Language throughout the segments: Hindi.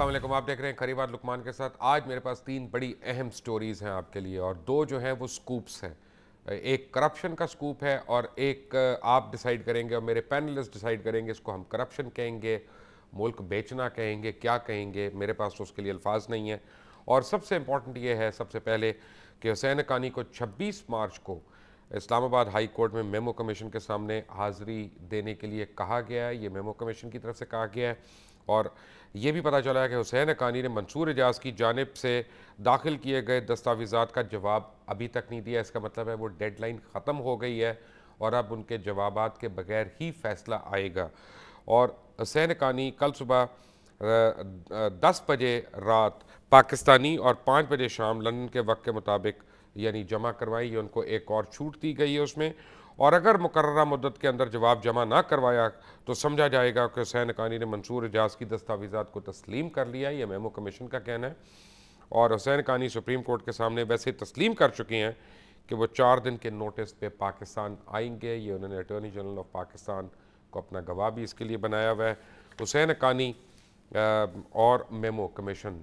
असलम आप देख रहे हैं करीबार लुकमान के साथ आज मेरे पास तीन बड़ी अहम स्टोरीज़ हैं आपके लिए और दो जो हैं वो स्कूप्स हैं एक करप्शन का स्कूप है और एक आप डिसाइड करेंगे और मेरे पैनलिस्ट डिसाइड करेंगे इसको हम करप्शन कहेंगे मुल्क बेचना कहेंगे क्या कहेंगे मेरे पास तो उसके लिए अल्फाज नहीं है और सबसे इम्पॉर्टेंट ये है सबसे पहले कि हुसैन कानी को छब्बीस मार्च को इस्लामाबाद हाई कोर्ट में मेमो कमीशन के सामने हाज़िरी देने के लिए कहा गया है ये मेमो कमीशन की तरफ से कहा गया है और ये भी पता चला है कि हुसैन कानी ने मंसूर एजाज की जानब से दाखिल किए गए दस्तावेज़ा का जवाब अभी तक नहीं दिया इसका मतलब है वो डेड लाइन ख़त्म हो गई है और अब उनके जवाब के बगैर ही फैसला आएगा और हुसैन कानी कल सुबह दस बजे रात पाकिस्तानी और पाँच बजे शाम लंदन के वक्त के मुताबिक यानी जमा करवाई उनको एक और छूट दी गई है उसमें और अगर मुकर मदत के अंदर जवाब जमा ना करवाया तो समझा जाएगा कि हुसैन कानी ने मंसूर एजाज की दस्तावेज़ा को तस्लीम कर लिया यह मेमो कमीशन का कहना है और हुसैन कानी सुप्रीम कोर्ट के सामने वैसे तस्लीम कर चुके हैं कि वो चार दिन के नोटिस पे पाकिस्तान आएंगे ये उन्होंने अटॉर्नी जनरल ऑफ पाकिस्तान को अपना गवाह भी इसके लिए बनाया हुआ है हुसैन कानी और मेमो कमीशन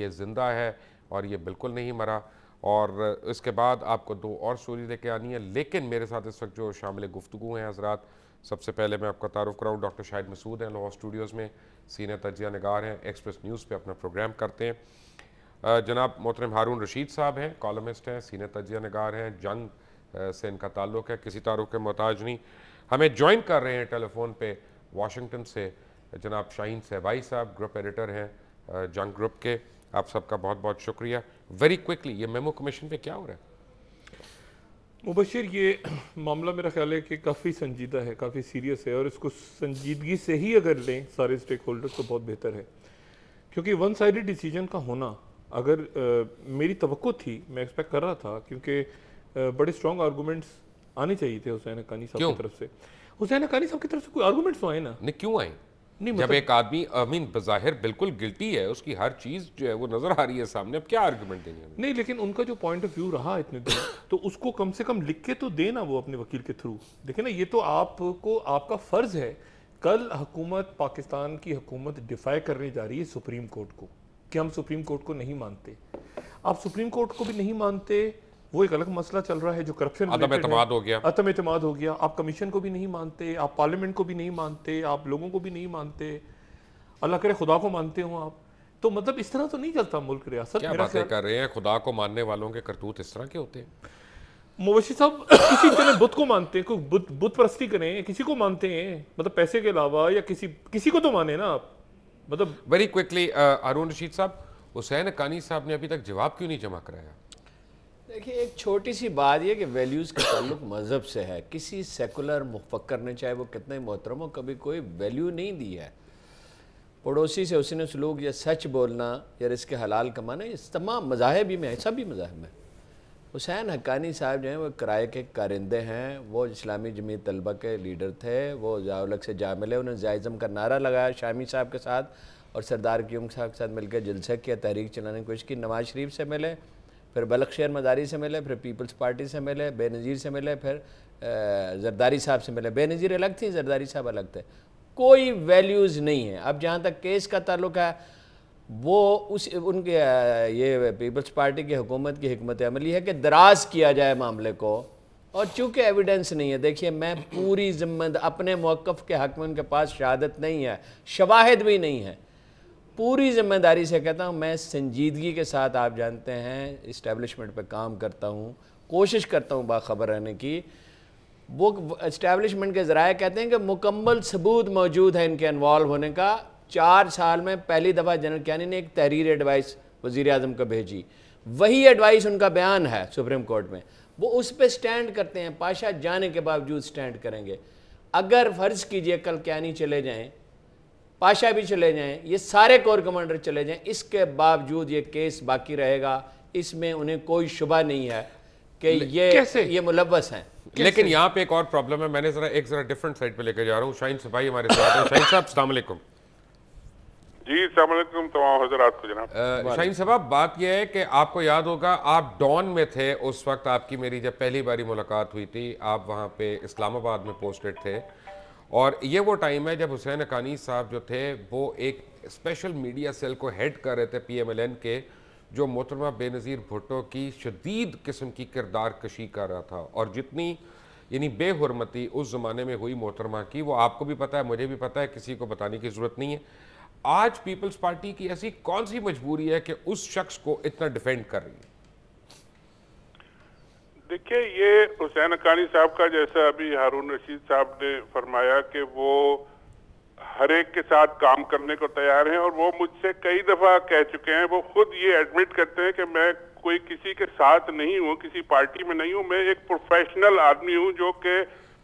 ये ज़िंदा है और ये बिल्कुल नहीं मरा और इसके बाद आपको दो और स्टोरी लेके आनी है लेकिन मेरे साथ इस वक्त जो शामिल गुफ्तु हैं हजरात सबसे पहले मैं आपका तारुफ कराऊँ डॉक्टर शाहिद मसूद हैं लाहौर स्टूडियोज़ में सीनियर तजिया नगार हैं एक्सप्रेस न्यूज़ पर अपना प्रोग्राम करते हैं जनाब मोहतरम हारून रशीद साहब हैं कॉलमिस्ट हैं सीनियर तजिया नगार हैं जंग से इनका ताल्लुक़ है किसी तारुफ के मोहताज नहीं हमें ज्वाइन कर रहे हैं टेलीफोन पर वाशिंगटन से जनाब शाहीन सहबाई साहब ग्रुप एडिटर हैं जंग ग्रुप के आप सबका बहुत बहुत शुक्रिया वेरी क्विकली ये मेमो कमीशन पे क्या हो रहा है मुबशर ये मामला मेरा ख्याल है कि काफ़ी संजीदा है काफ़ी सीरियस है और इसको संजीदगी से ही अगर लें सारे स्टेक होल्डर तो बहुत बेहतर है क्योंकि वन साइड डिसीजन का होना अगर आ, मेरी तो थी मैं एक्सपेक्ट कर रहा था क्योंकि बड़े स्ट्रॉन्ग आर्गूमेंट्स आने चाहिए थे हुसैन हकानी साहब की तरफ से हुसैन हकानी साहब की तरफ से कोई आर्गूमेंट्स तो आए ना नहीं क्यों आए नहीं मतलब... जब एक आदमी अमीन बज़ाहिर बिल्कुल गिल्टी है उसकी हर चीज़ जो है वो नज़र आ रही है सामने अब क्या आर्गुमेंट देंगे नहीं लेकिन उनका जो पॉइंट ऑफ व्यू रहा इतने दिन तो उसको कम से कम लिख के तो दे ना वो अपने वकील के थ्रू देखे ना ये तो आपको आपका फ़र्ज़ है कल हुकूमत पाकिस्तान की हुकूमत डिफाई करने जा रही है सुप्रीम कोर्ट को कि हम सुप्रीम कोर्ट को नहीं मानते आप सुप्रीम कोर्ट को भी नहीं मानते वो एक अलग मसला चल रहा है जो करप्शन हो गया अतम एतम हो गया आप कमीशन को भी नहीं मानते आप पार्लियामेंट को भी नहीं मानते आप लोगों को भी नहीं मानते अल्लाह करे खुदा को मानते हो आप तो मतलब इस तरह तो नहीं चलता मुल्क रियासत क्या बातें कर रहे हैं खुदा को मानने वालों के करतूत इस तरह के होते हैं मुबशी साहब किसी तरह बुद्ध को मानते हैं कोई बुद्ध बुत परस्ती करें किसी को मानते हैं मतलब पैसे के अलावा या किसी किसी को तो माने ना आप मतलब वेरी क्विकली अरुण रशीद साहब हुसैन कानी साहब ने अभी तक जवाब क्यों नहीं जमा कराया देखिए एक छोटी सी बात यह कि वैल्यूज़ का ताल्लुक मज़हब से है किसी सेकुलर मुफक्र ने चाहे वो कितने मोहतरम हो कभी कोई वैल्यू नहीं दी है पड़ोसी से उसने सलूक या सच बोलना या इसके हलाल कमाना ये तमाम मजाहब ही में है सभी मजाहब में हुसैन हक्कानी साहब जो हैं वो किराए के कारिंदे हैं वो इस्लामी जमीत तलबा के लीडर थे वो जयालग से जामिल है उन्होंने जायज़म का नारा लगाया शामी साहब के साथ और सरदार क्यूम साहब के साथ मिलकर जलसा किया तहरीक चलाने की कोशिश की नवाज शरीफ से मिले फिर शेर मदारी से मिले फिर पीपल्स पार्टी से मिले बेनज़ीर से मिले फिर जरदारी साहब से मिले बेनज़ीर अलग थी जरदारी साहब अलग थे कोई वैल्यूज़ नहीं है अब जहाँ तक केस का ताल्लुक है वो उस उनके ये पीपल्स पार्टी की हुकूमत की हमत अमली है कि दराज किया जाए मामले को और चूँकि एविडेंस नहीं है देखिए मैं पूरी जिम्मेद अपने मौक़ के हक में उनके पास शहादत नहीं है शवाहद भी नहीं है पूरी जिम्मेदारी से कहता हूँ मैं संजीदगी के साथ आप जानते हैं इस्टेब्लिशमेंट पर काम करता हूँ कोशिश करता हूँ बाखबर रहने की वो इस्टेब्लिशमेंट के ज़राए कहते हैं कि मुकम्मल सबूत मौजूद है इनके इन्वॉल्व होने का चार साल में पहली दफ़ा जनरल क्या ने एक तहरीर एडवाइस वज़ी अजम को भेजी वही एडवाइस उनका बयान है सुप्रीम कोर्ट में वो उस पर स्टैंड करते हैं पाशा जाने के बावजूद स्टैंड करेंगे अगर फ़र्ज़ कीजिए कल क्यानी चले जाएँ पाशा भी चले जाएं ये सारे कोर कमांडर चले जाएं इसके बावजूद ये केस बाकी रहेगा इसमें उन्हें कोई शुबा नहीं है कि ये कैसे? ये मुलवस हैं लेकिन यहाँ पे एक और प्रॉब्लम है मैंने जरा एक जरा डिफरेंट साइड पे लेकर जा रहा हूँ शाहिन सिपाही हमारे साथ हैं शाहिन साहब सलामकुम जी सलामकुम तमाम हजरात को जनाब शाहिन साहब बात यह है कि आपको याद होगा आप डॉन में थे उस वक्त आपकी मेरी जब पहली बारी मुलाकात हुई थी आप वहाँ पे इस्लामाबाद में पोस्टेड थे और ये वो टाइम है जब हुसैन अकानी साहब जो थे वो एक स्पेशल मीडिया सेल को हेड कर रहे थे पीएमएलएन के जो मोहतरमा बेनज़ीर भुट्टो की शदीद किस्म की किरदार कशी कर रहा था और जितनी यानी बेहरमती उस ज़माने में हुई मोहतरमा की वो आपको भी पता है मुझे भी पता है किसी को बताने की ज़रूरत नहीं है आज पीपल्स पार्टी की ऐसी कौन सी मजबूरी है कि उस शख्स को इतना डिफेंड कर रही है देखिए ये हुसैन अकानी साहब का जैसा अभी हारून रशीद साहब ने फरमाया कि वो हर एक के साथ काम करने को तैयार हैं और वो मुझसे कई दफा कह चुके हैं वो खुद ये एडमिट करते हैं कि मैं कोई किसी के साथ नहीं हूँ किसी पार्टी में नहीं हूँ मैं एक प्रोफेशनल आदमी हूँ जो कि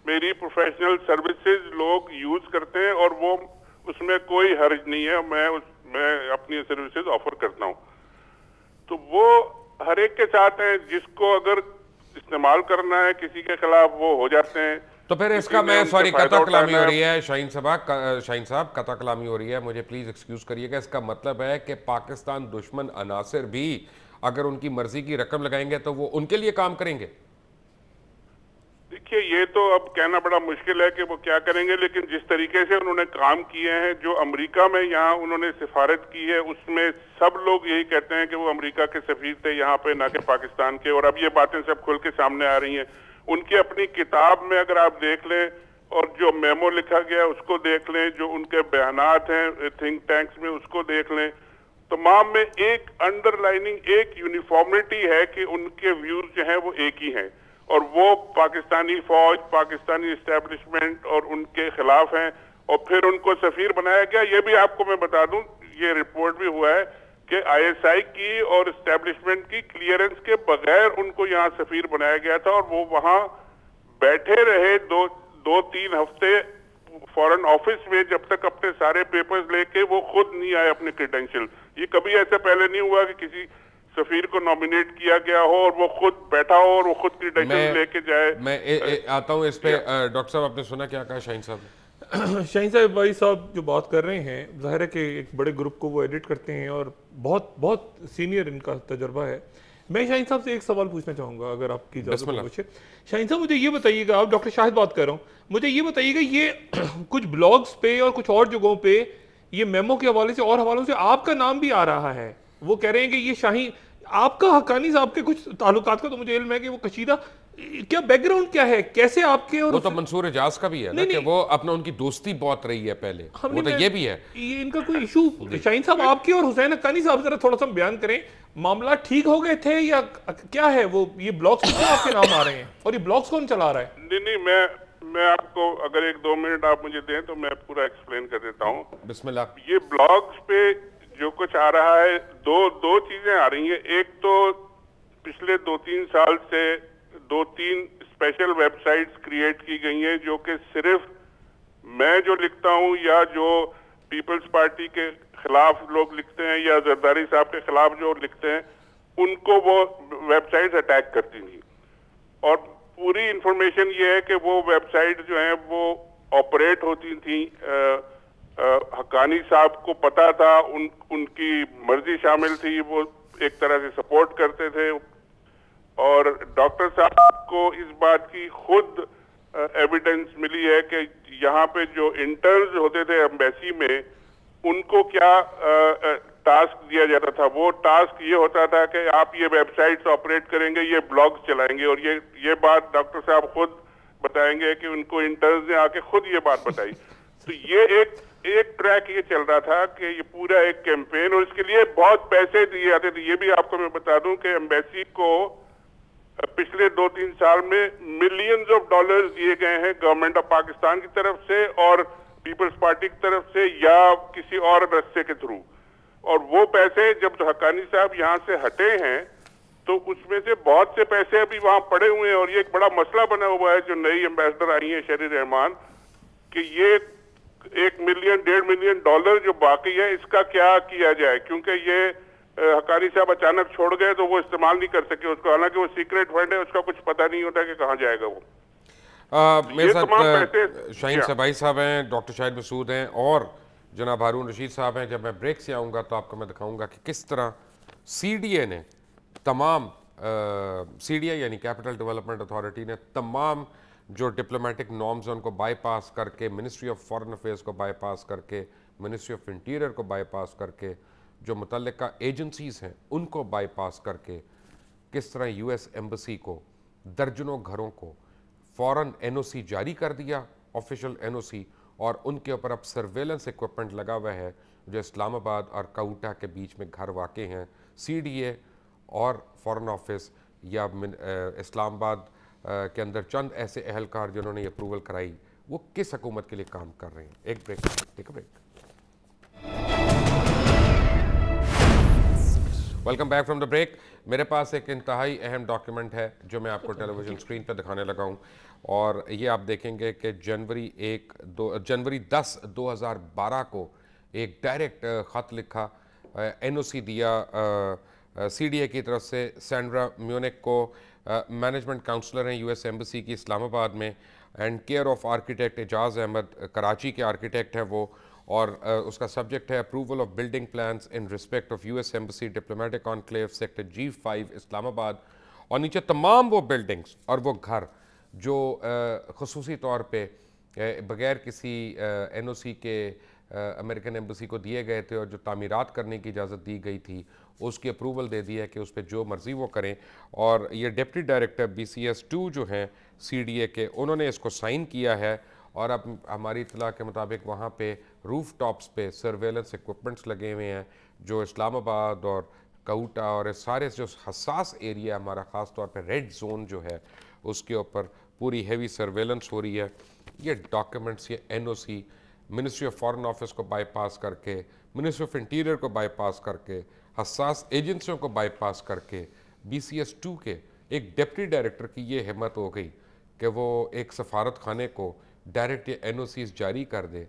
मेरी प्रोफेशनल सर्विसेज लोग यूज करते हैं और वो उसमें कोई हर्ज नहीं है मैं उस मैं अपनी सर्विसेज ऑफर करता हूँ तो वो हर एक के साथ हैं जिसको अगर इस्तेमाल करना है किसी के खिलाफ वो हो जाते हैं तो फिर इसका मैं सॉरी कथा कलामी हो रही है शाहीन साहब शाहीन साहब कथा कलामी हो रही है मुझे प्लीज़ एक्सक्यूज़ करिएगा इसका मतलब है कि पाकिस्तान दुश्मन अनासर भी अगर उनकी मर्जी की रकम लगाएंगे तो वो उनके लिए काम करेंगे देखिए ये तो अब कहना बड़ा मुश्किल है कि वो क्या करेंगे लेकिन जिस तरीके से उन्होंने काम किए हैं जो अमेरिका में यहाँ उन्होंने सिफारत की है उसमें सब लोग यही कहते हैं कि वो अमेरिका के सफीर थे यहाँ पे ना कि पाकिस्तान के और अब ये बातें सब खुल के सामने आ रही हैं उनकी अपनी किताब में अगर आप देख लें और जो मेमो लिखा गया उसको देख लें जो उनके बयान हैं थिंक टैंक्स में उसको देख लें तमाम में एक अंडरलाइनिंग एक यूनिफॉर्मिटी है कि उनके व्यूज जो हैं वो एक ही हैं और वो पाकिस्तानी फौज पाकिस्तानी इस्टेब्लिशमेंट और उनके खिलाफ हैं और फिर उनको सफीर बनाया गया ये भी आपको मैं बता दूं ये रिपोर्ट भी हुआ है कि आईएसआई की और इस्टेब्लिशमेंट की क्लियरेंस के बगैर उनको यहाँ सफीर बनाया गया था और वो वहाँ बैठे रहे दो दो तीन हफ्ते फॉरेन ऑफिस में जब तक अपने सारे पेपर्स लेके वो खुद नहीं आए अपने क्रीडेंशियल ये कभी ऐसा पहले नहीं हुआ कि किसी सफीर को नॉमिनेट किया गया हो और वो खुद बैठा हो और वो खुद क्रीडेंशियल लेके जाए मैं ए, ए, आता हूँ इस पे डॉक्टर साहब आपने सुना क्या कहा शाहिन साहब शाहिन साहब भाई साहब जो बात कर रहे हैं जाहिर है कि एक बड़े ग्रुप को वो एडिट करते हैं और बहुत बहुत सीनियर इनका तजर्बा है मैं शाहिन साहब से एक सवाल पूछना चाहूंगा अगर आपकी तो पूछे शाहिन साहब मुझे ये बताइएगा आप डॉक्टर शाहिद बात कर रहा हूँ मुझे ये बताइएगा ये कुछ ब्लॉग्स पे और कुछ और जगहों पे ये मेमो के हवाले से और हवालों से आपका नाम भी आ रहा है वो कह रहे हैं कि ये शाही आपका हकानी साहब के कुछ ताल्लुकात का तो मुझे इल्म है कि वो कशीदा क्या बैकग्राउंड क्या है कैसे आपके और वो तो मंसूर एजाज का भी है नहीं, ना कि वो अपना उनकी दोस्ती बहुत रही है पहले वो तो ये भी है ये इनका कोई इशू शाहीन साहब आपके और हुसैन हक्कानी साहब जरा थोड़ा सा बयान करें मामला ठीक हो गए थे या क्या है वो ये ब्लॉक्स क्यों आपके नाम आ रहे हैं और ये ब्लॉक्स कौन चला रहा है नहीं नहीं मैं मैं आपको अगर एक दो मिनट आप मुझे दें तो मैं पूरा एक्सप्लेन कर देता हूँ ये ब्लॉग्स पे जो कुछ आ रहा है दो दो चीजें आ रही हैं एक तो पिछले दो तीन साल से दो तीन स्पेशल वेबसाइट्स क्रिएट की गई हैं जो कि सिर्फ मैं जो लिखता हूं या जो पीपल्स पार्टी के खिलाफ लोग लिखते हैं या जरदारी साहब के खिलाफ जो लिखते हैं उनको वो वेबसाइट अटैक करती थी और पूरी इंफॉर्मेशन ये है कि वो वेबसाइट जो है वो ऑपरेट होती थी आ, हकानी साहब को पता था उन उनकी मर्जी शामिल थी वो एक तरह से सपोर्ट करते थे और डॉक्टर साहब को इस बात की खुद एविडेंस मिली है कि यहाँ पे जो इंटर्न्स होते थे एम्बेसी में उनको क्या टास्क दिया जाता था वो टास्क ये होता था कि आप ये वेबसाइट्स ऑपरेट करेंगे ये ब्लॉग्स चलाएंगे और ये ये बात डॉक्टर साहब खुद बताएंगे कि उनको इंटर्न्स ने आके खुद ये बात बताई तो ये एक एक ट्रैक ये चल रहा था कि ये पूरा एक कैंपेन और इसके लिए बहुत पैसे दिए जाते थे ये भी आपको मैं बता दूं कि एम्बेसी को पिछले दो तीन साल में मिलियंस ऑफ डॉलर्स दिए गए हैं गवर्नमेंट ऑफ पाकिस्तान की तरफ से और पीपल्स पार्टी की तरफ से या किसी और रस्ते के थ्रू और वो पैसे जब हकानी साहब यहाँ से हटे हैं तो उसमें से बहुत से पैसे अभी वहाँ पड़े हुए हैं और ये एक बड़ा मसला बना हुआ है जो नई एम्बेसडर आई है शरीर रहमान कि ये एक मिलियन डेढ़ मिलियन डॉलर जो बाकी है इसका क्या किया जाए क्योंकि ये हकारी साहब अचानक छोड़ गए तो वो इस्तेमाल नहीं कर सके उसको हालांकि वो सीक्रेट फंड है उसका कुछ पता नहीं होता कि कहाँ जाएगा वो मेरे साथ शाहीन सबाई साहब हैं डॉक्टर शाहिद मसूद हैं और जनाब हारून रशीद साहब हैं जब मैं ब्रेक से आऊँगा तो आपको मैं दिखाऊँगा कि किस तरह सी डी ए ने तमाम सी डी ए यानी कैपिटल डेवलपमेंट अथॉरिटी ने तमाम जो डिप्लोमेटिक नॉर्म्स उनको बाईपास करके मिनिस्ट्री ऑफ फॉरेन अफेयर्स को बाईपास करके मिनिस्ट्री ऑफ इंटीरियर को बाईपास करके जो मुतल एजेंसीज़ हैं उनको बाईपास करके किस तरह यूएस एम्बसी को दर्जनों घरों को फ़ौर एनओसी जारी कर दिया ऑफिशियल एनओसी और उनके ऊपर अब सर्वेलेंस इक्विपमेंट लगा हुआ है जो इस्लामाबाद और काउटा के बीच में घर वाक़ हैं ए और फॉरन ऑफिस या इस्लामाबाद के अंदर चंद ऐसे अहलकार जिन्होंने अप्रूवल कराई वो किस हकूमत के लिए काम कर रहे हैं एक break take break welcome back from the break मेरे पास एक इंतहाई अहम डॉक्यूमेंट है जो मैं आपको टेलीविज़न स्क्रीन पर दिखाने लगा हूँ और ये आप देखेंगे कि जनवरी एक दो जनवरी दस दो हज़ार बारह को एक डायरेक्ट ख़त लिखा एन ओ सी दिया सी डी ए की तरफ से सैंड्रा म्यूनिक को मैनेजमेंट काउंसलर हैं यूएस एम्बेसी की इस्लामाबाद में and care of architect Ejaz Ahmed Karachi के आर्किटेक्ट हैं वो और उसका सब्जेक्ट है approval of building plans in respect of US embassy diplomatic conclave sector G five Islamabad और नीचे तमाम वो बिल्डिंग्स और वो घर जो खसूसी तौर पर बग़ैर किसी एन ओ सी के अमेरिकन एम्बसी को दिए गए थे और जो तमीरत करने की इजाज़त दी गई थी उसकी अप्रूवल दे दी है कि उस पर जो मर्ज़ी वो करें और ये deputy director B C S two जो हैं सी डी ए के उन्होंने इसको साइन किया है और अब हमारी इतला के मुताबिक वहाँ पर रूफ़ टॉप्स पर सर्वेलेंस इक्वमेंट्स लगे हुए हैं जो इस्लामाबाद और कोटा और सारे जो हसास एरिया हमारा ख़ास तौर पर रेड जोन जो है उसके ऊपर पूरी हैवी सर्वेलेंस हो रही है ये डॉक्यूमेंट्स ये N O C ministry of foreign office को बाईपास करके मिनिस्ट्री ऑफ इंटीरियर को बाईपास करके हसास एजेंसियों को बाईपास करके बी सी एस टू के एक डिप्टी डायरेक्टर की ये हिम्मत हो गई कि वो एक सफारत खाने को डायरेक्ट ये एन जारी कर दे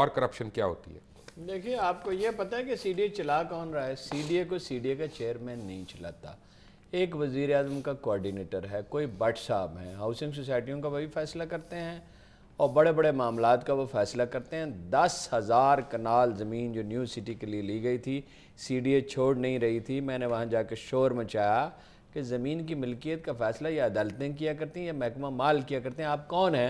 और करप्शन क्या होती है देखिए आपको ये पता है कि सी डी ए चला कौन रहा है सी डी ए को सी डी ए का चेयरमैन नहीं चलाता एक वज़ी अजम का कोऑर्डिनेटर है कोई बट साहब हैं हाउसिंग सोसाइटियों का वही फैसला करते हैं और बड़े बड़े मामला का वो फैसला करते हैं दस हज़ार कनाल ज़मीन जो न्यू सिटी के लिए ली गई थी सी डी ए छोड़ नहीं रही थी मैंने वहाँ कर शोर मचाया कि ज़मीन की मिल्कियत का फैसला या अदालतें किया करती हैं या महकमा माल किया करते हैं आप कौन हैं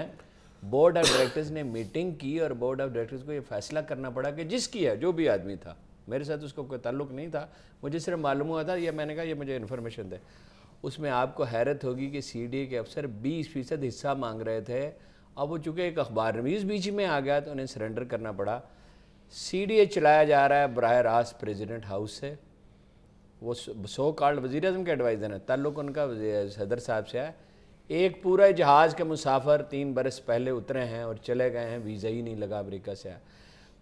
बोर्ड ऑफ डायरेक्टर्स ने मीटिंग की और बोर्ड ऑफ डायरेक्टर्स को ये फैसला करना पड़ा कि जिसकी है जो भी आदमी था मेरे साथ उसका कोई ताल्लुक नहीं था मुझे सिर्फ मालूम हुआ था या मैंने कहा ये मुझे इन्फॉर्मेशन दे उसमें आपको हैरत होगी कि सी के अफसर बीस फ़ीसद हिस्सा मांग रहे थे अब वो चूँकि एक अखबार रवीज़ बीच में आ गया तो उन्हें सरेंडर करना पड़ा सी डी ए चलाया जा रहा है बरह रास्त प्रेजिडेंट हाउस से वो सो कॉल्ड वज़ी अजम के एडवाइज़र हैं ताल्लुक उनका सदर साहब से है एक पूरा जहाज़ के मुसाफर तीन बरस पहले उतरे हैं और चले गए हैं वीज़ा ही नहीं लगा अमरीका से आया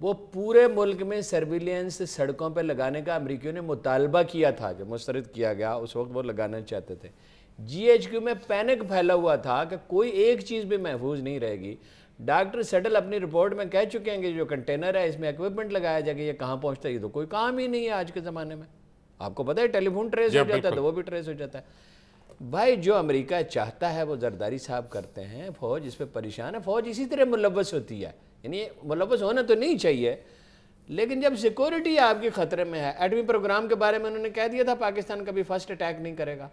वो पूरे मुल्क में सर्विलियंस सड़कों पर लगाने का अमरीकियों ने मुतालबा किया था जो मुस्तरद किया गया उस वक्त वो लगाना चाहते थे जी एच क्यू में पैनिक फैला हुआ था कि कोई एक चीज़ भी महफूज नहीं रहेगी डॉक्टर सेटल अपनी रिपोर्ट में कह चुके हैं कि जो कंटेनर है इसमें इक्विपमेंट लगाया जाएगा ये कहाँ पहुँचता है ये तो कोई काम ही नहीं है आज के ज़माने में आपको पता है टेलीफोन ट्रेस हो जाता है तो वो भी ट्रेस हो जाता है भाई जो अमरीका चाहता है वो जरदारी साहब करते हैं फौज इस पर परेशान है फौज इसी तरह मुलवस होती है यानी मुलवस मतलब होना तो नहीं चाहिए लेकिन जब सिक्योरिटी आपके ख़तरे में है एटमी प्रोग्राम के बारे में उन्होंने कह दिया था पाकिस्तान कभी फर्स्ट अटैक नहीं करेगा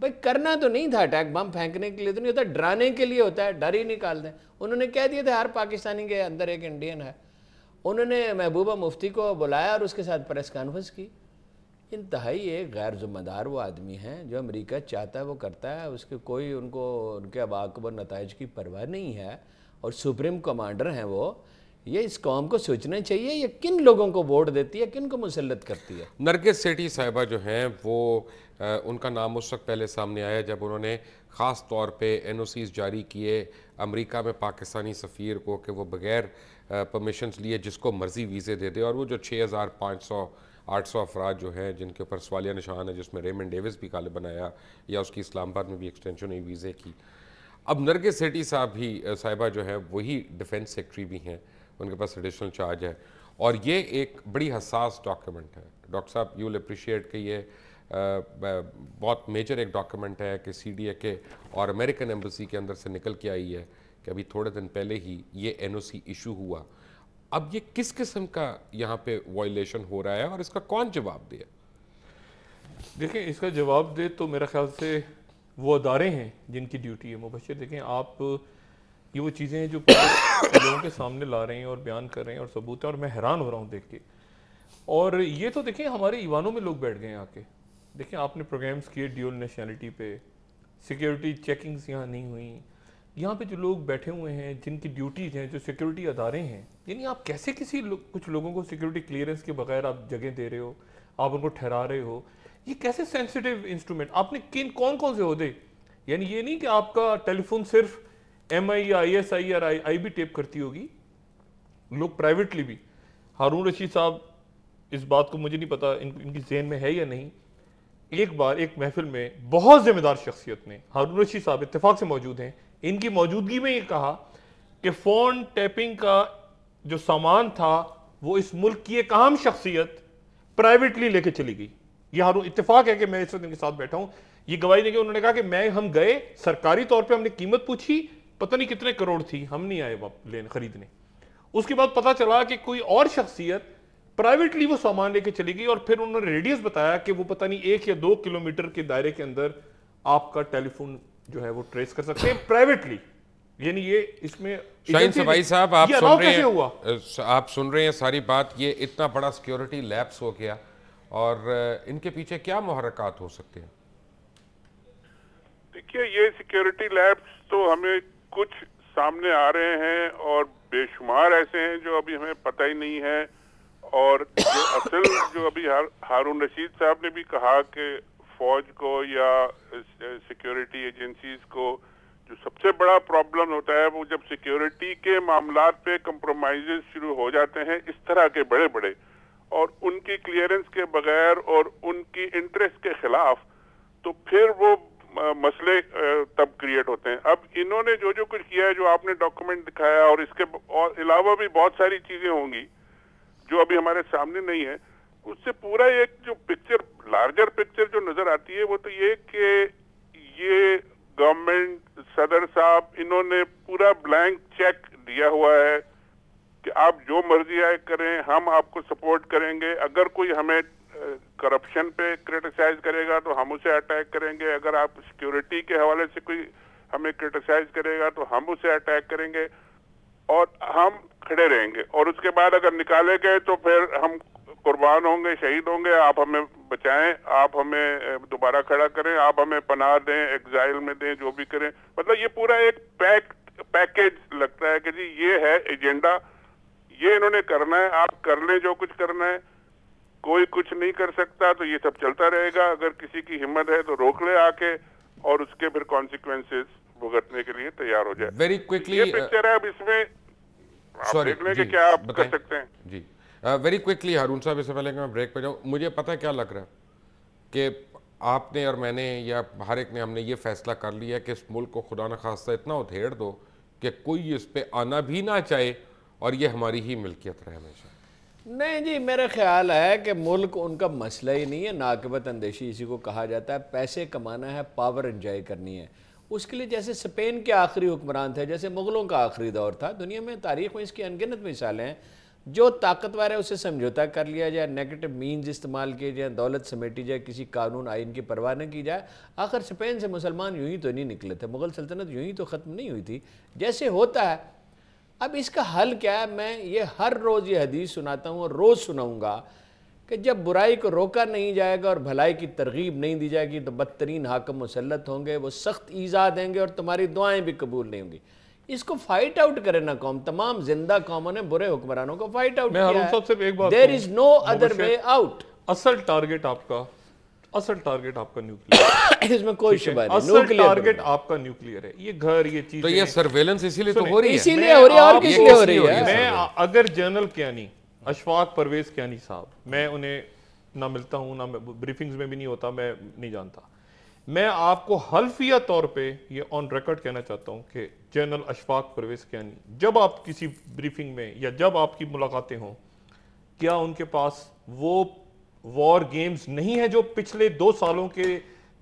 भाई करना तो नहीं था अटैक बम फेंकने के लिए तो नहीं होता डराने के लिए होता है डर ही निकाल दें उन्होंने कह दिया था हर पाकिस्तानी के अंदर एक इंडियन है उन्होंने महबूबा मुफ्ती को बुलाया और उसके साथ प्रेस कॉन्फ्रेंस की इंतहाई एक गैर ज़िम्मेदार वो आदमी हैं जो अमरीका चाहता है वो करता है उसके कोई उनको उनके अबाकबर नतज की परवाह नहीं है और सुप्रीम कमांडर हैं वो ये इस कौम को सोचना चाहिए ये किन लोगों को वोट देती है किन को मुसलत करती है नरगिस सेठी साहिबा जो हैं वो आ, उनका नाम उस वक्त पहले सामने आया जब उन्होंने ख़ास तौर पे एन जारी किए अमेरिका में पाकिस्तानी सफ़ीर को कि वो बग़ैर परमिशन लिए जिसको मर्ज़ी वीज़े दे दे और वो जो छः हज़ार पाँच सौ आठ सौ अफराद जो हैं जिनके ऊपर सवालिया निशान है जिसमें रेमन डेविस भी गालिब बनाया या उसकी इस्लामाबाद में भी एक्सटेंशन हुई वीज़े की अब नरगे सेठी साहब भी साहिबा जो है वही डिफेंस सेक्रेटरी भी हैं उनके पास एडिशनल चार्ज है और ये एक बड़ी हसास डॉक्यूमेंट है डॉक्टर साहब यू विल अप्रिशिएट कि ये बहुत मेजर एक डॉक्यूमेंट है कि सी डी ए के और अमेरिकन एम्बेसी के अंदर से निकल के आई है कि अभी थोड़े दिन पहले ही ये एन ओ सी इशू हुआ अब ये किस किस्म का यहाँ पे वॉयलेशन हो रहा है और इसका कौन जवाब दे देखिए इसका जवाब दे तो मेरे ख्याल से वो अदारे हैं जिनकी ड्यूटी है मुबशर देखें आप ये वो चीज़ें हैं जो लोगों के सामने ला रहे हैं और बयान कर रहे हैं और सबूत हैं और मैं हैरान हो रहा हूँ देख के और ये तो देखें हमारे ईवानों में लोग बैठ गए हैं आके देखें आपने प्रोग्राम्स किए ड्यूल नेशनलिटी पे सिक्योरिटी चेकिंग्स यहाँ नहीं हुई यहाँ पे जो लोग बैठे हुए हैं जिनकी ड्यूटीज हैं जो सिक्योरिटी अदारे हैं यानी आप कैसे किसी लो, कुछ लोगों को सिक्योरिटी क्लियरेंस के बगैर आप जगह दे रहे हो आप उनको ठहरा रहे हो ये कैसे सेंसिटिव इंस्ट्रूमेंट आपने किन कौन कौन से होदे यानी ये नहीं कि आपका टेलीफोन सिर्फ एम आई या आई एस आई या आई आई भी टेप करती होगी लोग प्राइवेटली भी हारून रशीद साहब इस बात को मुझे नहीं पता इन, इनकी जेन में है या नहीं एक बार एक महफिल में बहुत जिम्मेदार शख्सियत ने हारून रशीद साहब इतफाक से मौजूद हैं इनकी मौजूदगी में ये कहा कि फ़ोन टैपिंग का जो सामान था वो इस मुल्क की एक अहम शख्सियत प्राइवेटली लेके चली गई ये हारून इतफाक है कि मैं वक्त इनके साथ बैठा हूँ ये गवाही देंगे उन्होंने कहा कि मैं हम गए सरकारी तौर पर हमने कीमत पूछी पता नहीं कितने करोड़ थी हम नहीं आए लेने खरीदने उसके बाद पता चला कि कोई और शख्सियत प्राइवेटली वो सामान लेके चली गई और फिर उन्होंने रेडियस बताया कि वो पता नहीं एक या दो किलोमीटर के दायरे के अंदर आपका टेलीफोन जो है वो ट्रेस कर सकते हैं प्राइवेटली यानी ये इसमें शाहिन सफाई साहब आप सुन रहे हैं आप सुन रहे हैं सारी बात ये इतना बड़ा सिक्योरिटी लैप्स हो गया और इनके पीछे क्या मुहरकत हो सकते हैं देखिए ये सिक्योरिटी लैब्स तो हमें कुछ सामने आ रहे हैं और बेशुमार ऐसे हैं जो अभी हमें पता ही नहीं है और जो असल जो अभी हार, हारून रशीद साहब ने भी कहा कि फौज को या सिक्योरिटी एजेंसीज को जो सबसे बड़ा प्रॉब्लम होता है वो जब सिक्योरिटी के मामला पे कम्प्रोमाइज शुरू हो जाते हैं इस तरह के बड़े बड़े और उनकी क्लियरेंस के बगैर और उनकी इंटरेस्ट के खिलाफ तो फिर वो मसले तब क्रिएट होते हैं अब इन्होंने जो जो कुछ किया है जो आपने डॉक्यूमेंट दिखाया और इसके और अलावा भी बहुत सारी चीजें होंगी जो अभी हमारे सामने नहीं है उससे पूरा एक जो पिक्चर लार्जर पिक्चर जो नजर आती है वो तो ये कि ये गवर्नमेंट सदर साहब इन्होंने पूरा ब्लैंक चेक दिया हुआ है कि आप जो मर्जी आए करें हम आपको सपोर्ट करेंगे अगर कोई हमें करप्शन पे क्रिटिसाइज करेगा तो हम उसे अटैक करेंगे अगर आप सिक्योरिटी के हवाले से कोई हमें क्रिटिसाइज करेगा तो हम उसे अटैक करेंगे और हम खड़े रहेंगे और उसके बाद अगर निकाले गए तो फिर हम कुर्बान होंगे शहीद होंगे आप हमें बचाएं आप हमें दोबारा खड़ा करें आप हमें पनाह दें एग्जाइल में दें जो भी करें मतलब ये पूरा एक पैक पैकेज लगता है कि जी ये है एजेंडा ये इन्होंने करना है आप कर लें जो कुछ करना है कोई कुछ नहीं कर सकता तो ये सब चलता रहेगा अगर किसी की हिम्मत है तो रोक ले आके और उसके फिर कॉन्सिक्वेंसेस भुगतने के लिए तैयार हो जाए वेरी क्विकली पिक्चर है अब इसमें आप देख लें क्या आप कर सकते हैं जी वेरी क्विकली हारून साहब इससे पहले मैं ब्रेक पर जाऊँ मुझे पता क्या लग रहा है कि आपने और मैंने या हर एक ने हमने ये फैसला कर लिया कि इस मुल्क को खुदा न खास्ता इतना उधेड़ दो कि कोई इस पर आना भी ना चाहे और ये हमारी ही मिल्कियत रहे हमेशा नहीं जी मेरा ख्याल है कि मुल्क उनका मसला ही नहीं है नाकबत अंदेशी इसी को कहा जाता है पैसे कमाना है पावर इंजॉय करनी है उसके लिए जैसे स्पेन के आखिरी हुक्मरान थे जैसे मुग़लों का आखिरी दौर था दुनिया में तारीख में इसकी अनगिनत मिसालें हैं जो ताकतवर है उसे समझौता कर लिया जाए नेगेटिव मीन्स इस्तेमाल किए जाए दौलत समेटी जाए किसी कानून आइन की परवाह न की जाए आखिर स्पेन से मुसलमान यूं ही तो नहीं निकले थे मुग़ल सल्तनत यूं ही तो ख़त्म नहीं हुई थी जैसे होता है अब इसका हल क्या है मैं ये हर रोज़ ये हदीस सुनाता हूँ और रोज़ सुनाऊँगा कि जब बुराई को रोका नहीं जाएगा और भलाई की तरगीब नहीं दी जाएगी तो बदतरीन हाकम मुसलत होंगे वो सख्त ईज़ा देंगे और तुम्हारी दुआएं भी कबूल नहीं होंगी इसको फाइट आउट करे ना कौम तमाम जिंदा कौमों ने बुरे हुक्मरानों को fight out there is no other way out असल टारगेट आपका असल टारगेट आपका न्यूक्लियर इसमें कोई शुभ असल टारगेट आपका न्यूक्लियर है ये घर ये चीज तो ये सर्वेलेंस इसीलिए तो हो रही है इसीलिए हो रही है और किसलिए हो रही है मैं अगर जनरल कियानी अशफाक परवेज कियानी साहब मैं उन्हें ना मिलता हूँ ना ब्रीफिंग्स में भी नहीं होता मैं नहीं जानता मैं आपको हल्फिया तौर पे ये ऑन रिकॉर्ड कहना चाहता हूँ कि जनरल अशफाक परवेज कियानी जब आप किसी ब्रीफिंग में या जब आपकी मुलाकातें हों क्या उनके पास वो वॉर गेम्स नहीं है जो पिछले दो सालों के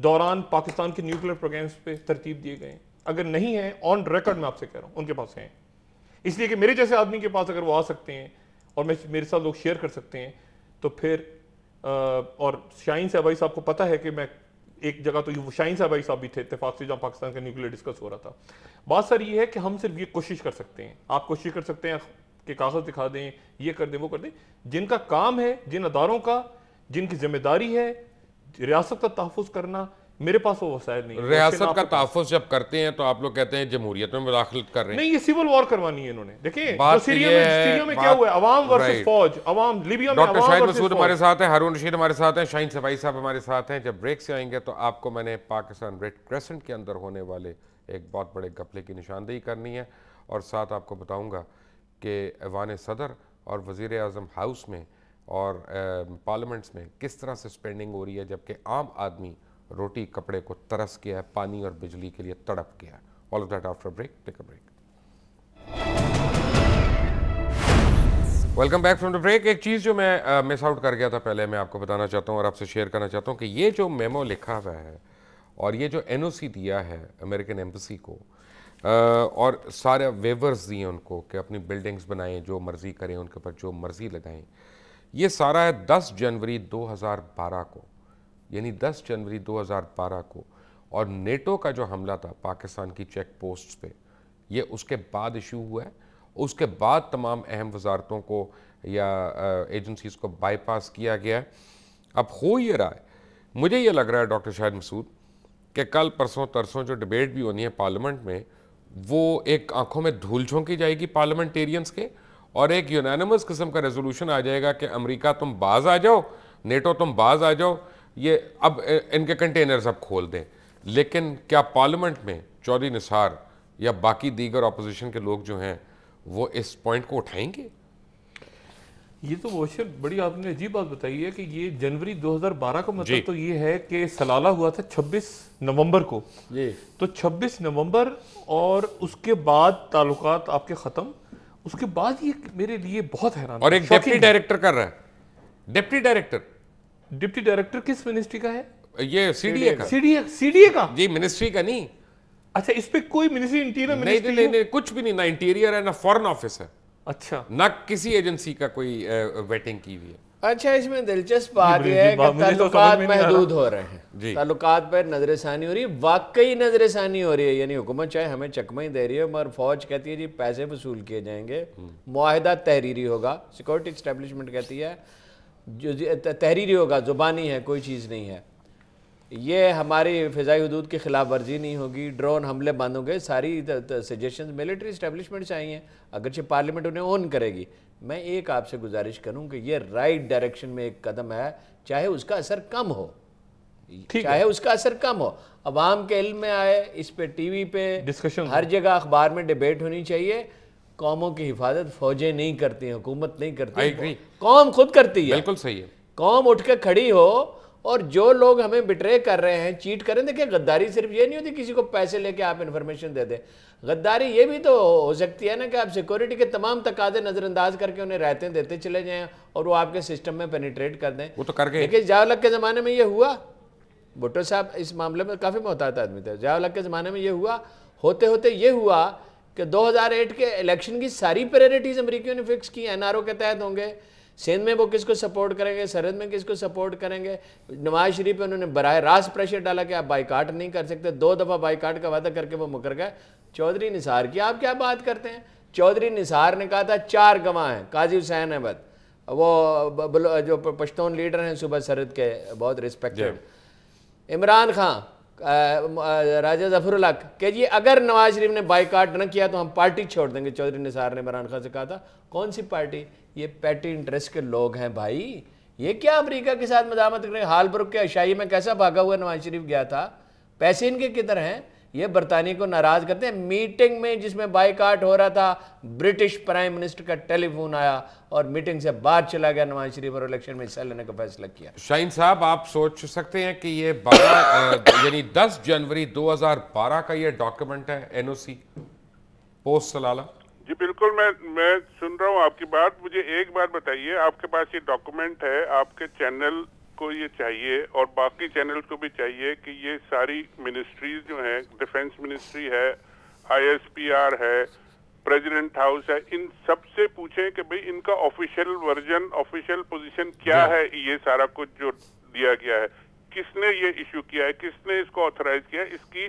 दौरान पाकिस्तान के न्यूक्लियर प्रोग्राम्स पे तरतीब दिए गए अगर नहीं है ऑन रिकॉर्ड मैं आपसे कह रहा हूँ उनके पास हैं इसलिए कि मेरे जैसे आदमी के पास अगर वो आ सकते हैं और मैं मेरे साथ लोग शेयर कर सकते हैं तो फिर आ, और शाइन साहब भाई साहब को पता है कि मैं एक जगह तो शाइन साहब भाई साहब भी थे इतफाक से जहाँ पाकिस्तान का न्यूक्लियर डिस्कस हो रहा था बात सर ये है कि हम सिर्फ ये कोशिश कर सकते हैं आप कोशिश कर सकते हैं कि कागज़ दिखा दें ये कर दें वो कर दें जिनका काम है जिन अदारों का जिनकी जिम्मेदारी है रियासत का तहफ़ करना मेरे पास वो वसायल नहीं रियासत का तहफ़ जब करते हैं तो आप लोग कहते हैं जमहूरियत में मुदाखलत कर रहे हैं नहीं ये सिविल वॉर करवानी है इन्होंने देखिए तो सीरिया में, सीरिया में क्या हुआ अवाम वर्सेस फौज अवाम लिबिया डॉक्टर शाहिद मसूद हमारे साथ हैं हारून रशीद हमारे साथ हैं शाहिन सफाई साहब हमारे साथ हैं जब ब्रेक से आएंगे तो आपको मैंने पाकिस्तान रेड क्रेसेंट के अंदर होने वाले एक बहुत बड़े घपले की निशानदेही करनी है और साथ आपको बताऊँगा कि ऐवान सदर और वजीर अजम हाउस में और पार्लियामेंट्स में किस तरह से स्पेंडिंग हो रही है जबकि आम आदमी रोटी कपड़े को तरस गया है पानी और बिजली के लिए तड़प गया है all of that after break take a break welcome back from the break एक चीज़ जो मैं मिस आउट कर गया था पहले मैं आपको बताना चाहता हूँ और आपसे शेयर करना चाहता हूँ कि ये जो मेमो लिखा हुआ है और ये जो एन दिया है अमेरिकन एम्बसी को और सारे वेवर्स दिए उनको कि अपनी बिल्डिंग्स बनाएं जो मर्ज़ी करें उनके ऊपर जो मर्ज़ी लगाएं ये सारा है 10 जनवरी 2012 को यानी 10 जनवरी 2012 को और नेटो का जो हमला था पाकिस्तान की चेक पोस्ट पे ये उसके बाद इशू हुआ है उसके बाद तमाम अहम वजारतों को या एजेंसीज़ को बाईपास किया गया है अब हो ये रहा है मुझे ये लग रहा है डॉक्टर शाहिद मसूद कि कल परसों तरसों जो डिबेट भी होनी है पार्लियामेंट में वो एक आंखों में धूल झोंकी जाएगी पार्लियामेंटेरियंस के और एक यूनानमस किस्म का रेजोल्यूशन आ जाएगा कि अमेरिका तुम बाज आ जाओ नेटो तुम बाज आ जाओ ये अब इनके कंटेनर्स अब खोल दें लेकिन क्या पार्लियामेंट में चौधरी निसार या बाकी दीगर अपोजिशन के लोग जो हैं वो इस पॉइंट को उठाएंगे ये तो मोशर बड़ी आपने अजीब बात बताई है कि ये जनवरी 2012 का मतलब तो ये है कि सलाला हुआ था 26 नवंबर को ये तो 26 नवंबर और उसके बाद ताल्लुकात आपके ख़त्म उसके बाद ये मेरे लिए बहुत हैरान और एक डिप्टी डायरेक्टर कर रहा है डिप्टी डायरेक्टर डिप्टी डायरेक्टर किस मिनिस्ट्री का है ये सीडीए का सीडीए सीडीए का जी मिनिस्ट्री का नहीं अच्छा इस पे कोई मिनिस्ट्री इंटीरियर नहीं, नहीं, नहीं, नहीं कुछ भी नहीं ना इंटीरियर है ना फॉरेन ऑफिस है अच्छा ना किसी एजेंसी का कोई वेटिंग की हुई है अच्छा इसमें दिलचस्प बात यह है कि तो ताल्लुकात तो महदूद हो रहे हैं ताल्लुकात पर नजरसानी हो रही है वाकई नजरसानी हो रही है यानी हुकूमत चाहे हमें चकमा ही दे रही है मगर फौज कहती है जी पैसे वसूल किए जाएंगे माहदा हम्म। तहरीरी होगा सिक्योरिटी इस्टेब्लिशमेंट कहती है जो तहरीरी होगा ज़ुबानी है कोई चीज़ नहीं है ये हमारी फ़जाई हदूद की खिलाफ वर्जी नहीं होगी ड्रोन हमले बंद होंगे सारी सजेशन मिलिट्री इस्टेबलिशमेंट से आई हैं अगरचे पार्लियामेंट उन्हें ऑन करेगी मैं एक आपसे गुजारिश करूं कि ये राइट डायरेक्शन में एक कदम है चाहे उसका असर कम हो चाहे उसका असर कम हो अवाम के इल्म में आए इस पे टीवी पे डिस्कशन हर जगह अखबार में डिबेट होनी चाहिए कौमों की हिफाजत फौजें नहीं करती हैं हुकूमत नहीं करती कौम खुद करती है बिल्कुल सही है कौम उठ के खड़ी हो और जो लोग हमें बिट्रे कर रहे हैं चीट कर रहे हैं देखिए गद्दारी सिर्फ ये नहीं होती किसी को पैसे लेके आप इन्फॉर्मेशन दे दें गद्दारी ये भी तो हो सकती है ना कि आप सिक्योरिटी के तमाम तकादे नज़रअंदाज करके उन्हें रहते देते चले जाएँ और वो आपके सिस्टम में पेनिट्रेट कर दें वो तो करके देखिए जावलक के ज़माने में ये हुआ भुट्टो साहब इस मामले में काफ़ी मोहतात आदमी थे जावलक के ज़माने में ये हुआ होते होते ये हुआ कि दो के इलेक्शन की सारी प्रेरिटीज़ अमरीकियों ने फिक्स की एनआरओ के तहत होंगे सिंध में वो किसको सपोर्ट करेंगे सरहद में किसको सपोर्ट करेंगे नवाज शरीफ पे उन्होंने बरह रास्त प्रेशर डाला कि आप बाईकाट नहीं कर सकते दो दफ़ा बाईकाट का वादा करके वो मुकर गए चौधरी निसार की आप क्या बात करते हैं चौधरी निसार ने कहा था चार गवाह हैं काजी हुसैन अहमद वो जो पश्तून लीडर हैं सुबह सरहद के बहुत रिस्पेक्टेड इमरान खान राजा जफरुल्ला के जी अगर नवाज शरीफ ने बाईकाट न किया तो हम पार्टी छोड़ देंगे चौधरी निसार ने इमरान खान से कहा था कौन सी पार्टी ये पैटी इंटरेस्ट के लोग हैं भाई ये क्या अमरीका के साथ मजामत करें हाल बरुख के अशाई में कैसा भागा हुआ नवाज शरीफ गया था पैसे इनके किधर हैं ये बरतानिया को नाराज़ करते हैं मीटिंग में जिसमें बाइकाट हो रहा था ब्रिटिश प्राइम मिनिस्टर का टेलीफोन आया और मीटिंग से बाहर चला गया नवाज शरीफ और इलेक्शन में हिस्सा लेने का फैसला किया शाहीन साहब आप सोच सकते हैं कि ये बारह यानी दस जनवरी 2012 का ये डॉक्यूमेंट है एनओसी पोस्ट सलाला जी बिल्कुल मैं मैं सुन रहा हूँ आपकी बात मुझे एक बात बताइए आपके पास ये डॉक्यूमेंट है आपके चैनल को ये चाहिए और बाकी चैनल को भी चाहिए कि ये सारी मिनिस्ट्रीज जो हैं डिफेंस मिनिस्ट्री है आईएसपीआर है प्रेसिडेंट हाउस है इन सब से पूछें कि भाई इनका ऑफिशियल वर्जन ऑफिशियल पोजीशन क्या है ये सारा कुछ जो दिया गया है किसने ये इश्यू किया है किसने इसको ऑथराइज किया है इसकी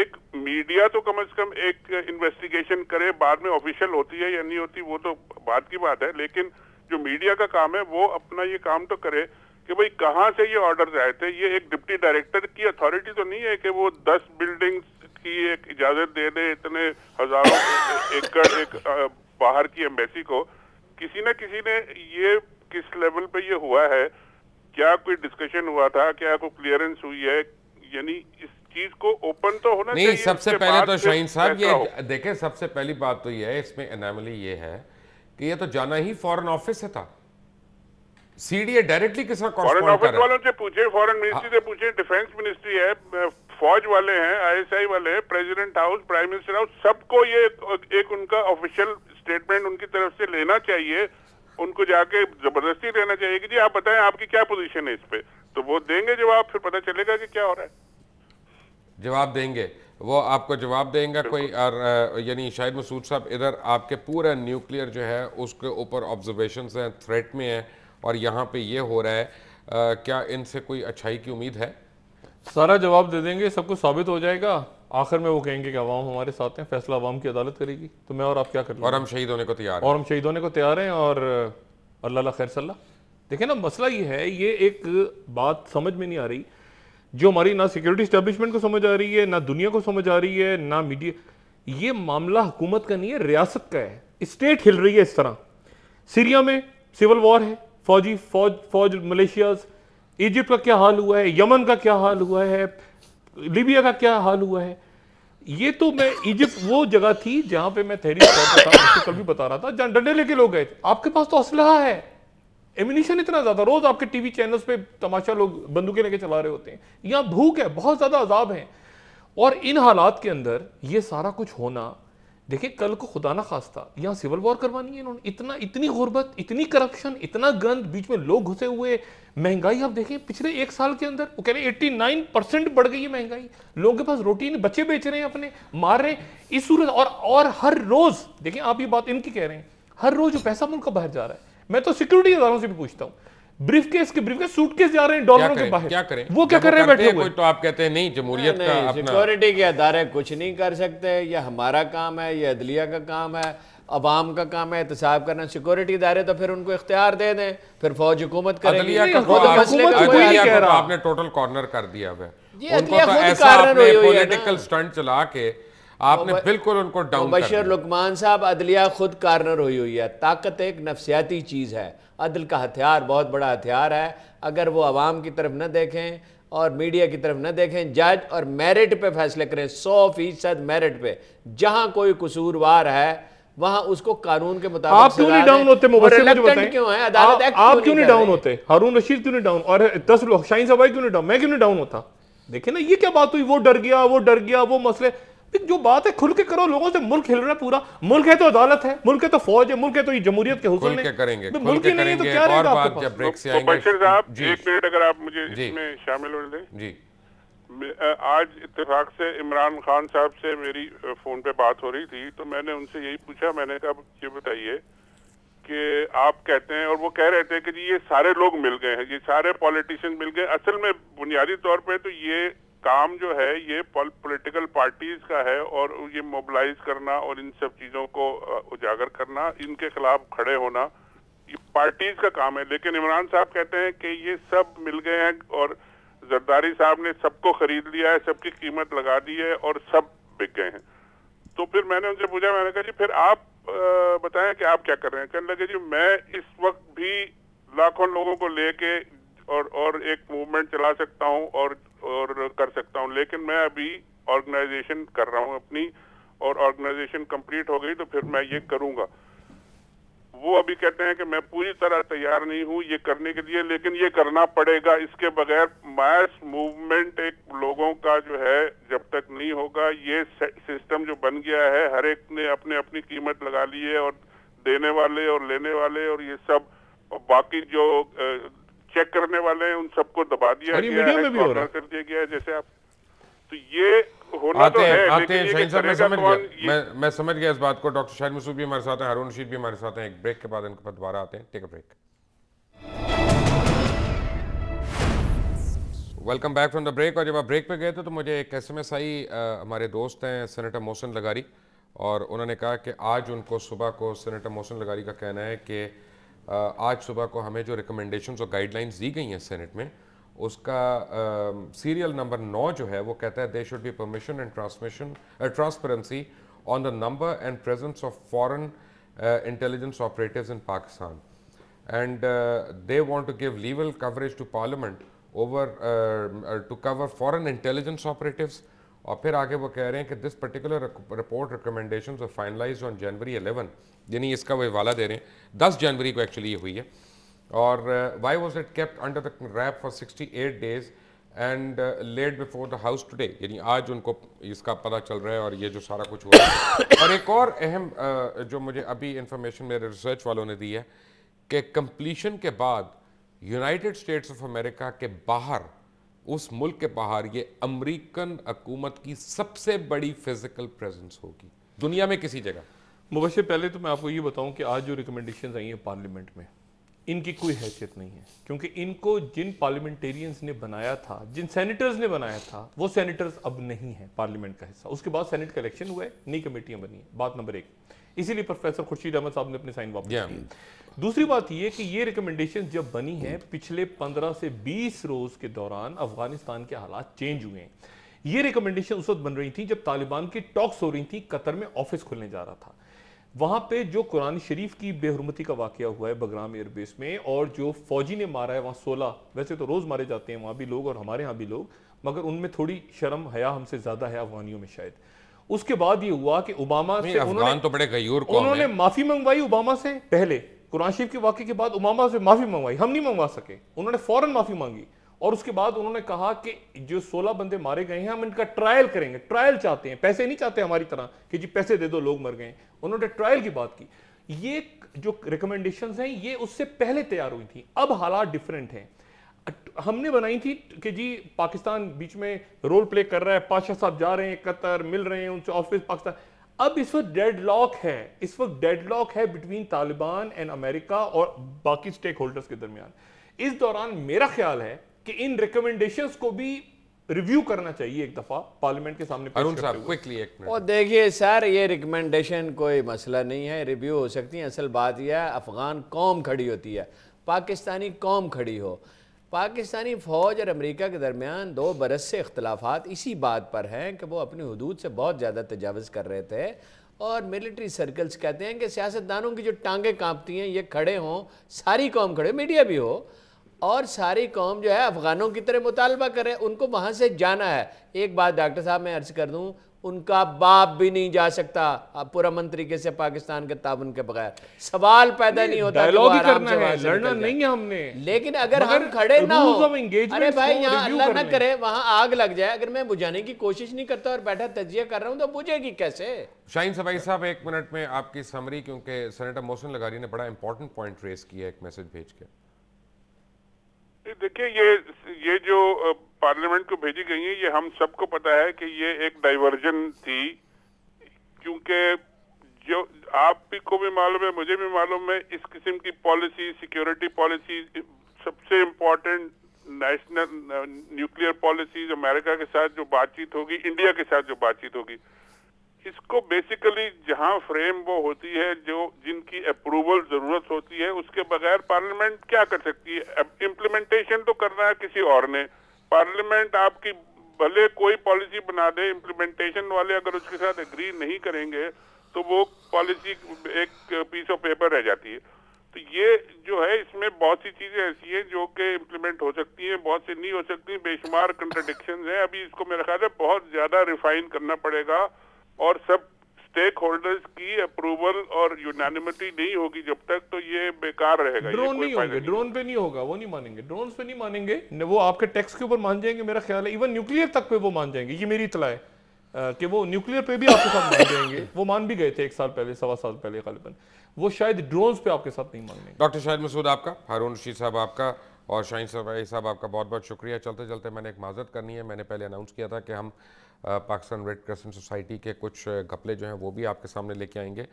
एक मीडिया तो कम से कम एक इन्वेस्टिगेशन करे बाद में ऑफिशियल होती है या नहीं होती वो तो बाद की बात है लेकिन जो मीडिया का काम है वो अपना ये काम तो करे कि भाई कहाँ से ये ऑर्डर आए थे ये एक डिप्टी डायरेक्टर की अथॉरिटी तो नहीं है कि वो दस बिल्डिंग की एक इजाजत दे दे इतने हजारों एकड़ एक, एक, बाहर की एम्बेसी को किसी न किसी ने ये किस लेवल पे ये हुआ है क्या कोई डिस्कशन हुआ था क्या कोई क्लियरेंस हुई है यानी इस चीज को ओपन तो होना नहीं सबसे पहले तो शहीन साहब ये देखें सबसे पहली बात तो ये है इसमें एनामली ये है कि ये तो जाना ही फॉरन ऑफिस से था सीडीए डायरेक्टली किसका फॉरेन ऑफिस वालों से पूछे फॉरेन मिनिस्ट्री हाँ। से पूछे डिफेंस मिनिस्ट्री है फौज वाले हैं आईएसआई वाले हैं president house prime minister house सबको ये एक उनका ऑफिशियल स्टेटमेंट उनकी तरफ से लेना चाहिए उनको जाके जबरदस्ती लेना चाहिए कि जी आप बताएं आपकी क्या पोजीशन है इस पे तो वो देंगे जवाब फिर पता चलेगा कि क्या हो रहा है जवाब देंगे वो आपको जवाब देंगे कोई और यानी शायद मसूद साहब इधर आपके पूरा न्यूक्लियर जो है उसके ऊपर ऑब्जर्वेशन हैं थ्रेट में है और यहाँ पे ये हो रहा है आ, क्या इनसे कोई अच्छाई की उम्मीद है सारा जवाब दे देंगे सब कुछ साबित हो जाएगा आखिर में वो कहेंगे कि अवाम हमारे साथ हैं फैसला अवाम की अदालत करेगी तो मैं और आप क्या करेंगे और हम शहीद होने को तैयार और हम शहीद होने को तैयार हैं और अल्लाह खैर सल्ला देखें ना मसला ये है ये एक बात समझ में नहीं आ रही जो हमारी ना सिक्योरिटी स्टैब्लिशमेंट को समझ आ रही है ना दुनिया को समझ आ रही है ना मीडिया ये मामला हुकूमत का नहीं है रियासत का है स्टेट हिल रही है इस तरह सीरिया में सिविल वॉर है फौजी फौज फौज मलेशियाज इजिप्ट का क्या हाल हुआ है यमन का क्या हाल हुआ है लीबिया का क्या हाल हुआ है ये तो मैं इजिप्ट वो जगह थी जहां पे मैं तहरीर था उसको कल भी बता रहा था जहां डंडे लेके लोग गए थे आपके पास तो असलहा है एमिनेशन इतना ज्यादा रोज आपके टीवी चैनल्स पे तमाशा लोग बंदूकें लेके चला रहे होते हैं यहाँ भूख है बहुत ज्यादा अजाब है और इन हालात के अंदर ये सारा कुछ होना देखिए कल को खुदा ना खास्ता यहाँ सिविल वॉर करवानी है इन्होंने इतना इतनी गुर्बत इतनी करप्शन इतना गंद बीच में लोग घुसे हुए महंगाई आप देखें पिछले एक साल के अंदर वो कह रहे हैं एट्टी नाइन परसेंट बढ़ गई है महंगाई लोगों के पास रोटी नहीं बच्चे बेच रहे हैं अपने मार रहे हैं इस सूरत और और हर रोज़ देखें आप ये बात इनकी कह रहे हैं हर रोज़ जो पैसा मुल्क का बाहर जा रहा है मैं तो सिक्योरिटी इदारों से भी पूछता हूँ ब्रीफकेस के ब्रीफकेस सूटकेस जा रहे हैं डॉलरों के बाहर क्या करें वो क्या कर रहे हैं बैठे हुए तो आप कहते हैं नहीं जमहूरियत का अपना सिक्योरिटी के अदारे कुछ नहीं कर सकते ये हमारा काम है ये अदलिया का काम है अवाम का काम है एहतसाब करना सिक्योरिटी इदारे तो फिर उनको इख्तियार दे दें फिर फौज हुकूमत तो आपने टोटल कॉर्नर तो कर दिया है उनको तो ऐसा अपने पॉलिटिकल स्टंट चला के आपने बिल्कुल उनको डाउन बशर लुकमान साहब अदलिया खुद कार्नर हुई हुई है ताकत एक नफसियाती चीज़ है अदल का हथियार बहुत बड़ा हथियार है अगर वो आवाम की तरफ न देखें और मीडिया की तरफ न देखें जज और मेरिट पे फैसले करें सौ फीसद मेरिट पे जहां कोई कसूरवार है वहां उसको कानून के मुताबिक आप क्यों नहीं डाउन होते क्यों है अदालत आप क्यों नहीं डाउन होते हारून रशीद क्यों नहीं डाउन और लोग शाहीन साहब क्यों नहीं डाउन मैं क्यों नहीं डाउन होता देखिए ना ये क्या बात हुई वो डर गया वो डर गया वो मसले जो बात है खुल के करो लोगों से मुल्क हिल रहा है पूरा मुल्क है तो अदालत है मुल्क है तो फौज है मुल्क है तो ये जमहूरियत के हुसन के करेंगे मुल्क ही नहीं है तो क्या रहेगा आपके पास ब्रेक तो से आएंगे बशर साहब एक मिनट अगर आप मुझे इसमें शामिल हो ले जी आज इतफाक से इमरान खान साहब से मेरी फोन पे बात हो रही थी तो मैंने उनसे यही पूछा मैंने कहा ये बताइए कि आप कहते हैं और वो कह रहे थे कि जी ये सारे लोग मिल गए हैं ये सारे पॉलिटिशियन मिल गए असल में बुनियादी तौर पे तो ये काम जो है ये पॉलिटिकल पार्टीज का है और ये मोबिलाइज करना और इन सब चीजों को उजागर करना इनके खिलाफ खड़े होना ये पार्टीज का काम है लेकिन इमरान साहब कहते हैं कि ये सब मिल गए हैं और जरदारी साहब ने सबको खरीद लिया है सबकी कीमत लगा दी है और सब बिक गए हैं तो फिर मैंने उनसे पूछा मैंने कहा जी फिर आप बताएं कि आप क्या कर रहे हैं कहने लगे जी मैं इस वक्त भी लाखों लोगों को लेके और और एक मूवमेंट चला सकता हूं और और कर सकता हूँ लेकिन मैं अभी ऑर्गेनाइजेशन कर रहा हूँ अपनी और ऑर्गेनाइजेशन कंप्लीट हो गई तो फिर मैं ये करूँगा वो अभी कहते हैं कि मैं पूरी तरह तैयार नहीं हूँ ये करने के लिए लेकिन ये करना पड़ेगा इसके बगैर मास मूवमेंट एक लोगों का जो है जब तक नहीं होगा ये सिस्टम जो बन गया है हर एक ने अपने अपनी कीमत लगा ली है और देने वाले और लेने वाले और ये सब बाकी जो चेक करने वाले हैं उन सबको दबा दिया गया है कर दिया गया है जैसे आप तो ये होना आते तो है, आते हैं शाहिद साहब मैं समझ गया मैं मैं समझ गया इस बात को डॉक्टर शाहिद मसूद भी हमारे साथ हैं हरुण रशीद भी हमारे साथ हैं एक ब्रेक के बाद इनके पास दोबारा आते हैं take a break welcome back from the break और जब आप ब्रेक पे गए थे तो मुझे एक एसएमएस आई हमारे दोस्त हैं सेनेटर मोहसिन लगारी और उन्होंने कहा कि आज उनको सुबह को सेनेटर मोहसिन लगारी का कहना है कि आज सुबह को हमें जो रिकमेंडेशन और गाइडलाइंस दी गई हैं सेनेट में उसका सीरियल नंबर नौ जो है वो कहता है they should be permission and transmission transparency on the number and presence of foreign intelligence operative in Pakistan and they want to give लीवल coverage to parliament over to cover foreign intelligence operative और फिर आगे वो कह रहे हैं कि this particular report recommendation finalise on January eleven यानी इसका वो हवाला दे रहे हैं दस जनवरी को एक्चुअली ये हुई है और why was it kept under the wrap for sixty eight days and laid before the house today यानी आज उनको इसका पता चल रहा है और ये जो सारा कुछ हो रहा है और एक और अहम uh, जो मुझे अभी इंफॉर्मेशन मेरे रिसर्च वालों ने दी है कि कंप्लीशन के बाद यूनाइटेड स्टेट्स ऑफ अमेरिका के बाहर उस मुल्क के बाहर ये अमरीकन हकूमत की सबसे बड़ी फिजिकल प्रेजेंस होगी दुनिया में किसी जगह मुबशर पहले तो मैं आपको ये बताऊं कि आज जो रिकमेंडेशन आई हैं पार्लियामेंट में इनकी कोई हैसियत नहीं है क्योंकि इनको जिन पार्लियामेंटेरियंस ने बनाया था जिन सेनेटर्स ने बनाया था वो सेनेटर्स अब नहीं है पार्लियामेंट का हिस्सा उसके बाद सेनेट का इलेक्शन हुआ है नई कमेटियां बनी है बात नंबर एक इसीलिए प्रोफेसर खुर्शीद अहमद साहब ने अपने साइन वापस किया दूसरी बात यह कि ये रिकमेंडेशन जब बनी है पिछले पंद्रह से बीस रोज के दौरान अफगानिस्तान के हालात चेंज हुए हैं ये रिकमेंडेशन उस वक्त बन रही थी जब तालिबान की टॉक्स हो रही थी कतर में ऑफिस खुलने जा रहा था वहां पे जो कुरान शरीफ की बेहरमती का वाक़ हुआ है बगराम एयरबेस में और जो फौजी ने मारा है वहां सोलह वैसे तो रोज़ मारे जाते हैं वहां भी लोग और हमारे यहां भी लोग मगर उनमें थोड़ी शर्म हया हमसे ज़्यादा है अफगानियों में शायद उसके बाद ये हुआ कि ओबामा से उन्होंने तो बड़े गयूर उन्होंने माफी मंगवाई ओबामा से पहले कुरान शरीफ के वाक्य के बाद ओबामा से माफी मंगवाई हम नहीं मंगवा सके उन्होंने फौरन माफी मांगी और उसके बाद उन्होंने कहा कि जो सोलह बंदे मारे गए हैं हम इनका ट्रायल करेंगे ट्रायल चाहते हैं पैसे नहीं चाहते हमारी तरह कि जी पैसे दे दो लोग मर गए उन्होंने ट्रायल की बात की ये जो रिकमेंडेशन हैं ये उससे पहले तैयार हुई थी अब हालात डिफरेंट हैं हमने बनाई थी कि जी पाकिस्तान बीच में रोल प्ले कर रहा है पाशाह साहब जा रहे हैं कतर मिल रहे हैं उनसे ऑफिस पाकिस्तान अब इस वक्त डेड लॉक है इस वक्त डेड लॉक है बिटवीन तालिबान एंड अमेरिका और बाकी स्टेक होल्डर्स के दरमियान इस दौरान मेरा ख्याल है कि इन रिकमेंडेशंस को भी रिव्यू करना चाहिए एक दफा पार्लियामेंट के सामने अरुण साहब क्विकली एक मिनट और देखिए सर ये रिकमेंडेशन कोई मसला नहीं है रिव्यू हो सकती है असल बात यह है अफगान कौम खड़ी होती है पाकिस्तानी कौम खड़ी हो पाकिस्तानी फ़ौज और अमेरिका के दरमियान दो बरस से अख्तलाफात इसी बात पर हैं कि वो अपनी हदूद से बहुत ज़्यादा तजावज़ कर रहे थे और मिलिट्री सर्कल्स कहते हैं कि सियासतदानों की जो टांगें कांपती हैं ये खड़े हों सारी कौम खड़े मीडिया भी हो और सारी कौम जो है अफ़गानों की तरह मुतालबा करें उनको वहाँ से जाना है एक बात डॉक्टर साहब मैं अर्ज़ कर दूँ उनका बाप भी नहीं जा सकता पूरा तरीके से पाकिस्तान के ताबन के बगैर सवाल पैदा नहीं, नहीं होता डायलॉग ही करना है लड़ना नहीं है हमने लेकिन अगर हम खड़े ना हो अरे भाई यहाँ अल्लाह ना करे वहां आग लग जाए अगर मैं बुझाने की कोशिश नहीं करता और बैठा तजिया कर रहा हूँ तो बुझेगी कैसे शाहीन सफाई साहब एक मिनट में आपकी समरी क्योंकि सेनेटर मोहसिन लगारी ने बड़ा इंपॉर्टेंट पॉइंट रेस किया एक मैसेज भेज के देखिए ये ये जो पार्लियामेंट को भेजी गई है ये हम सबको पता है कि ये एक डाइवर्जन थी क्योंकि जो आप भी को भी मालूम है मुझे भी मालूम है इस किस्म की पॉलिसी सिक्योरिटी पॉलिसी सबसे important national nuclear policies America के साथ जो बातचीत होगी इंडिया के साथ जो बातचीत होगी इसको बेसिकली जहां फ्रेम वो होती है जो जिनकी अप्रूवल जरूरत होती है उसके बगैर पार्लियामेंट क्या कर सकती है इम्प्लीमेंटेशन तो करना है किसी और ने पार्लियामेंट आपकी भले कोई पॉलिसी बना दे इम्प्लीमेंटेशन वाले अगर उसके साथ एग्री नहीं करेंगे तो वो पॉलिसी एक पीस ऑफ पेपर रह जाती है तो ये जो है इसमें बहुत सी चीजें ऐसी हैं जो कि इम्प्लीमेंट हो सकती हैं बहुत सी नहीं हो सकती बेशुमार कंट्रडिक्शन है अभी इसको मेरा ख्याल है बहुत ज्यादा रिफाइन करना पड़ेगा और सब स्टेक होल्डर्स की अप्रूवल और यूनानिमिटी नहीं होगी जब तक तो ये बेकार रहेगा ड्रोन नहीं होंगे ड्रोन पे नहीं होगा वो नहीं मानेंगे ड्रोन पे नहीं मानेंगे वो आपके टैक्स के ऊपर मान जाएंगे मेरा ख्याल है इवन न्यूक्लियर तक पे वो मान जाएंगे ये मेरी इतला है कि वो न्यूक्लियर पे भी आपके साथ मान जाएंगे वो मान भी गए थे एक साल पहले सवा साल पहले गालिबन वो शायद ड्रोन पे आपके साथ नहीं मानेंगे डॉक्टर शाहिद मसूद आपका हारून रशीद साहब आपका और शाहिन साहब आपका बहुत बहुत शुक्रिया चलते चलते मैंने एक माजरत करनी है मैंने पहले अनाउंस किया था कि हम पाकिस्तान रेड क्रसेंट सोसाइटी के कुछ घपले जो हैं वो भी आपके सामने लेके आएंगे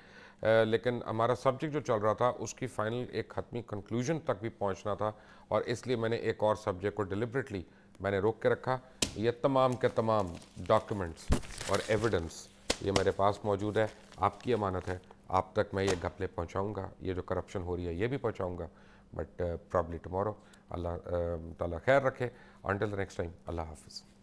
लेकिन हमारा सब्जेक्ट जो चल रहा था उसकी फाइनल एक हतमी कंक्लूजन तक भी पहुंचना था और इसलिए मैंने एक और सब्जेक्ट को डिलिबरेटली मैंने रोक के रखा ये तमाम के तमाम डॉक्यूमेंट्स और एविडेंस ये मेरे पास मौजूद है आपकी अमानत है आप तक मैं ये घपले पहुँचाऊँगा ये जो करप्शन हो रही है ये भी पहुँचाऊँगा बट प्रॉब्ली टमोरो अल्लाह ताला खैर रखे until the next time Allah हाफिज़